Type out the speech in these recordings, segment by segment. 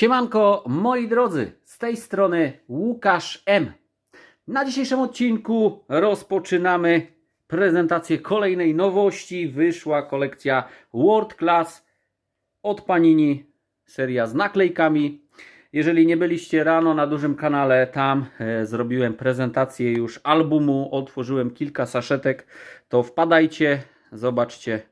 Siemanko, moi drodzy, z tej strony Łukasz M. Na dzisiejszym odcinku rozpoczynamy prezentację kolejnej nowości. Wyszła kolekcja World Class od Panini, seria z naklejkami. Jeżeli nie byliście rano na dużym kanale, tam e, zrobiłem prezentację już albumu, otworzyłem kilka saszetek, to wpadajcie, zobaczcie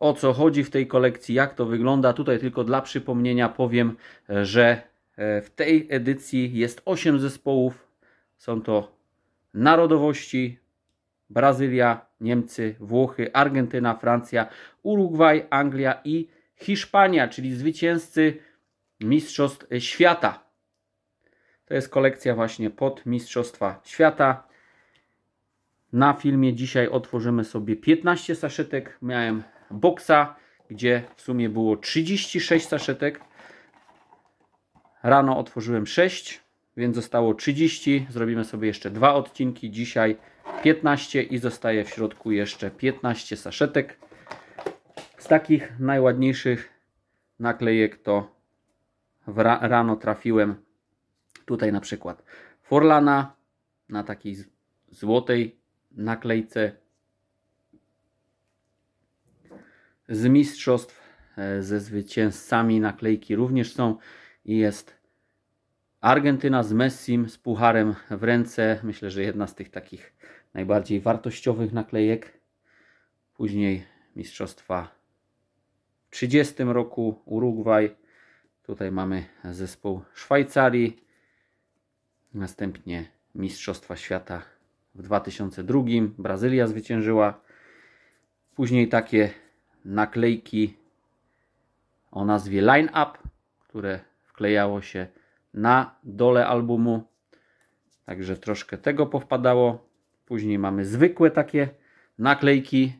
o co chodzi w tej kolekcji, jak to wygląda. Tutaj tylko dla przypomnienia powiem, że e, w tej edycji jest 8 zespołów. Są to narodowości Brazylia, Niemcy, Włochy, Argentyna, Francja, Urugwaj, Anglia i Hiszpania, czyli zwycięzcy Mistrzostw Świata. To jest kolekcja właśnie pod Mistrzostwa Świata. Na filmie dzisiaj otworzymy sobie 15 saszetek. Miałem boksa, gdzie w sumie było 36 saszetek. Rano otworzyłem 6, więc zostało 30. Zrobimy sobie jeszcze dwa odcinki. Dzisiaj 15 i zostaje w środku jeszcze 15 saszetek. Z takich najładniejszych naklejek to ra rano trafiłem tutaj na przykład Forlana na takiej złotej naklejce z mistrzostw. E, ze zwycięzcami naklejki również są i jest Argentyna z Messim, z pucharem w ręce. Myślę, że jedna z tych takich najbardziej wartościowych naklejek. Później mistrzostwa w 30 roku Urugwaj. Tutaj mamy zespół Szwajcarii. Następnie Mistrzostwa Świata w 2002. Brazylia zwyciężyła. Później takie naklejki o nazwie Line Up, które wklejało się na dole albumu. Także troszkę tego powpadało. Później mamy zwykłe takie naklejki.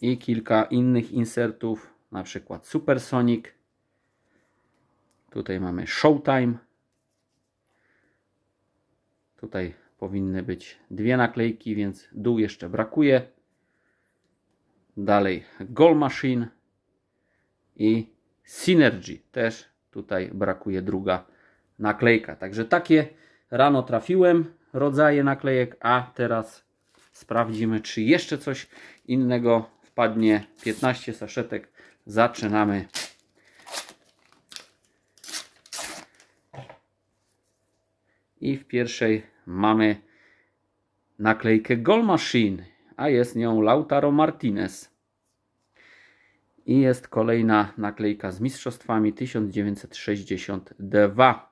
I kilka innych insertów, na przykład Supersonic. Tutaj mamy Showtime. Tutaj powinny być dwie naklejki, więc dół jeszcze brakuje. Dalej Goal Machine i Synergy. Też tutaj brakuje druga naklejka. Także takie rano trafiłem rodzaje naklejek, a teraz sprawdzimy, czy jeszcze coś innego wpadnie. 15 saszetek. Zaczynamy. I w pierwszej mamy naklejkę Goal Machine, a jest nią Lautaro Martinez. I jest kolejna naklejka z Mistrzostwami 1962.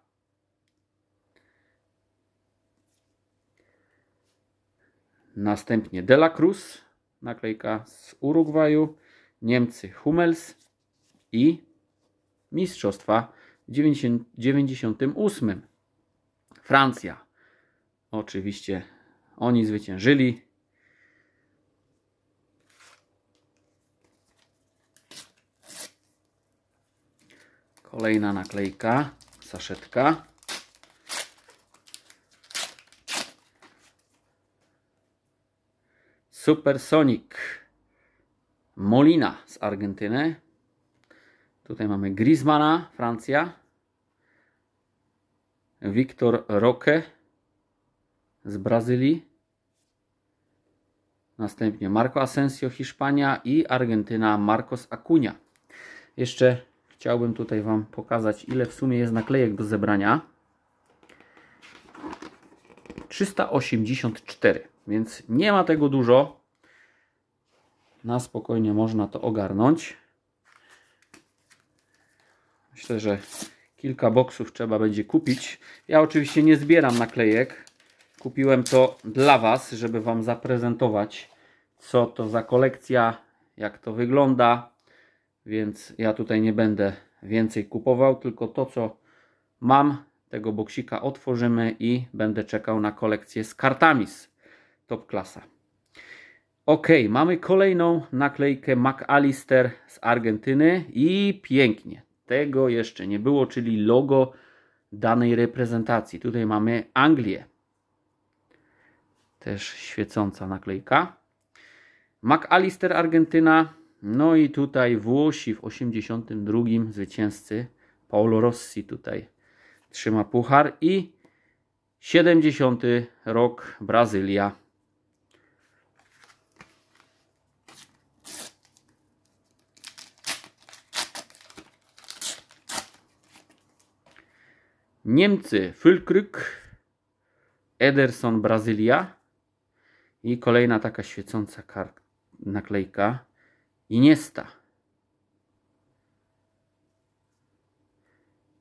Następnie De La Cruz, naklejka z Urugwaju, Niemcy Hummels i Mistrzostwa w 98. Francja. Oczywiście oni zwyciężyli. Kolejna naklejka, saszetka. Supersonic Molina z Argentyny. Tutaj mamy Griezmana, Francja. Victor Roque, z Brazylii. Następnie Marco Asensio Hiszpania i Argentyna Marcos Acuña. Jeszcze chciałbym tutaj Wam pokazać ile w sumie jest naklejek do zebrania. 384, więc nie ma tego dużo. Na spokojnie można to ogarnąć. Myślę, że kilka boksów trzeba będzie kupić. Ja oczywiście nie zbieram naklejek, kupiłem to dla Was, żeby Wam zaprezentować, co to za kolekcja, jak to wygląda. Więc ja tutaj nie będę więcej kupował, tylko to, co mam, tego boksika otworzymy i będę czekał na kolekcję z kartami z top klasa. Ok, mamy kolejną naklejkę McAllister z Argentyny i pięknie. Tego jeszcze nie było, czyli logo danej reprezentacji. Tutaj mamy Anglię. Też świecąca naklejka. McAllister Argentyna. No i tutaj Włosi w 82 zwycięzcy. Paolo Rossi tutaj trzyma puchar i 70 rok Brazylia. Niemcy Fülkrug, Ederson Brazylia, i kolejna taka świecąca naklejka. Iniesta.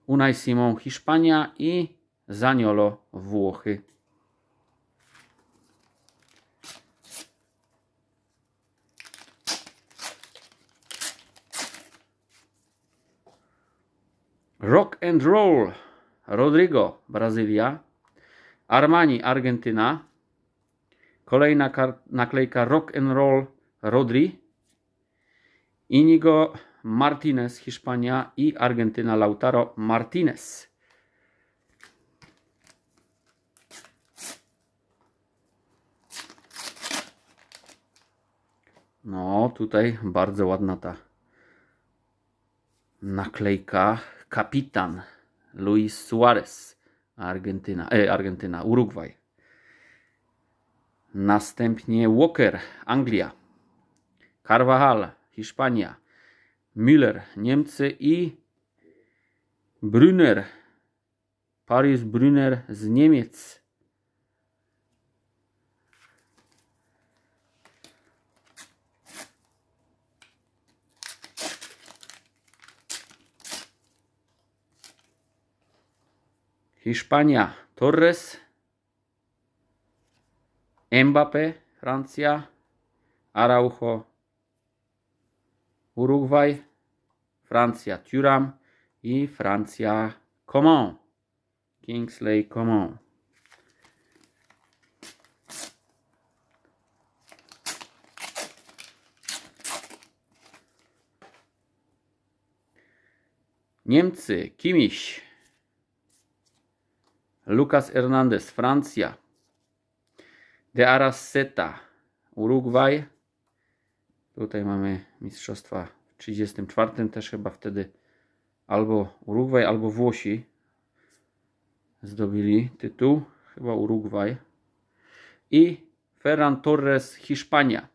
Unai Simon Hiszpania i Zaniolo Włochy. Rock and Roll Rodrigo Brazylia, Armani Argentyna, Kolejna naklejka Rock and Roll Rodri, Inigo Martinez Hiszpania i Argentyna Lautaro Martinez. No, tutaj bardzo ładna ta naklejka. Kapitan Luis Suarez, Argentyna, e, Argentyna, Urugwaj. Następnie Walker, Anglia. Carvajal, Hiszpania. Müller, Niemcy i Brunner, Paris Brunner z Niemiec. Hiszpania, Torres, Mbappé, Francja, Araujo, Urugwaj, Francja, Thuram i Francja, Coman. Kingsley Coman. Niemcy, Kimiś, Lukas Hernandez, Francja, De Araceta, Urugwaj. Tutaj mamy mistrzostwa w 34 też chyba wtedy albo Urugwaj, albo Włosi zdobili tytuł. Chyba Urugwaj. I Ferran Torres, Hiszpania.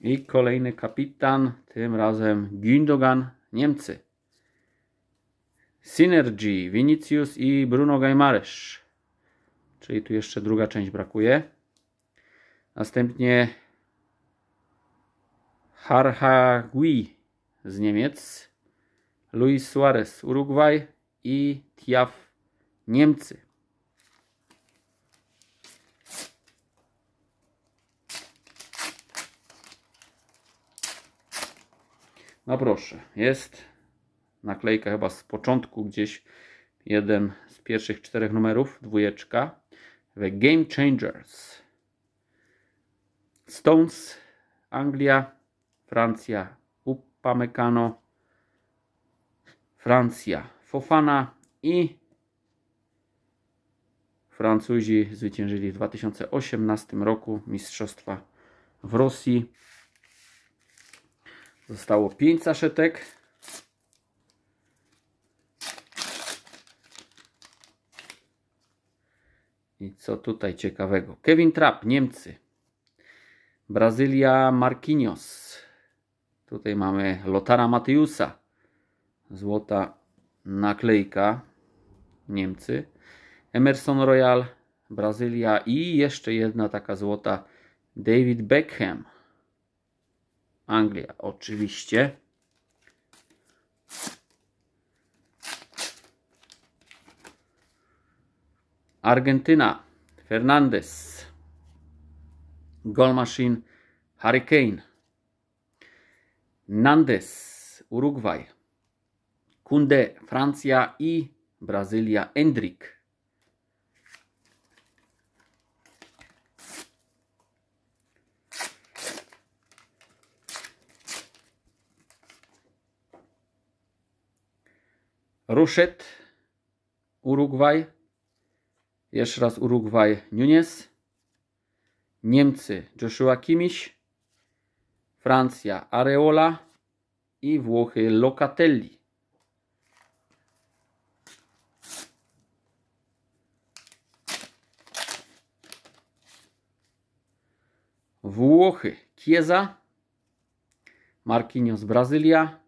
I kolejny kapitan, tym razem Gündogan, Niemcy. Synergy, Vinicius i Bruno Gajmaresz. Czyli tu jeszcze druga część brakuje. Następnie Gui z Niemiec, Luis Suarez Urugwaj i Tiaf Niemcy. No proszę, jest naklejka chyba z początku gdzieś, jeden z pierwszych czterech numerów, dwójeczka. The Game Changers. Stones, Anglia, Francja, Upamecano, Francja, Fofana i Francuzi zwyciężyli w 2018 roku Mistrzostwa w Rosji. Zostało 5 saszetek. I co tutaj ciekawego? Kevin Trapp, Niemcy. Brazylia, Marquinhos. Tutaj mamy Lotara Mateusa. Złota naklejka. Niemcy. Emerson Royal, Brazylia. I jeszcze jedna taka złota. David Beckham. Anglia, oczywiście. Argentyna, Fernandez, Goal Machine, Hurricane, Nandes, Urugwaj, Kunde, Francja i Brazylia, Endrick. Ruszet, Urugwaj, jeszcze raz Urugwaj Nunes. Niemcy Joshua Kimmich. Francja Areola. I Włochy Locatelli. Włochy Chiesa. Marquinhos Brazylia.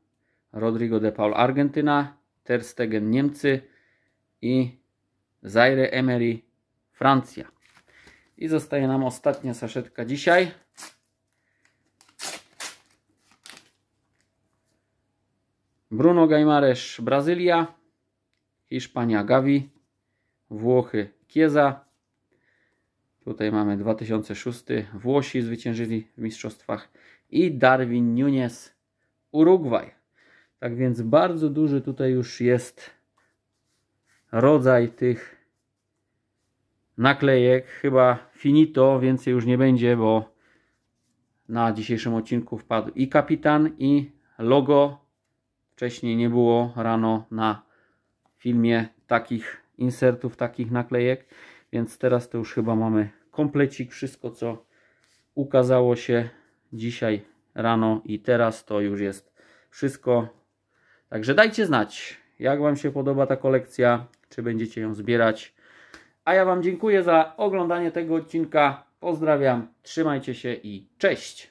Rodrigo de Paul Argentyna. Ter Stegen Niemcy. I Zaire Emery, Francja. I zostaje nam ostatnia saszetka dzisiaj. Bruno Gajmaresz, Brazylia. Hiszpania, Gavi. Włochy, Kieza. Tutaj mamy 2006. Włosi zwyciężyli w mistrzostwach. I Darwin Nunes, Urugwaj. Tak więc bardzo duży tutaj już jest rodzaj tych naklejek. Chyba finito, więcej już nie będzie, bo na dzisiejszym odcinku wpadł i kapitan, i logo. Wcześniej nie było rano na filmie takich insertów, takich naklejek, więc teraz to już chyba mamy komplecik, wszystko co ukazało się dzisiaj rano i teraz to już jest wszystko. Także dajcie znać, jak Wam się podoba ta kolekcja, czy będziecie ją zbierać. A ja Wam dziękuję za oglądanie tego odcinka. Pozdrawiam, trzymajcie się i cześć!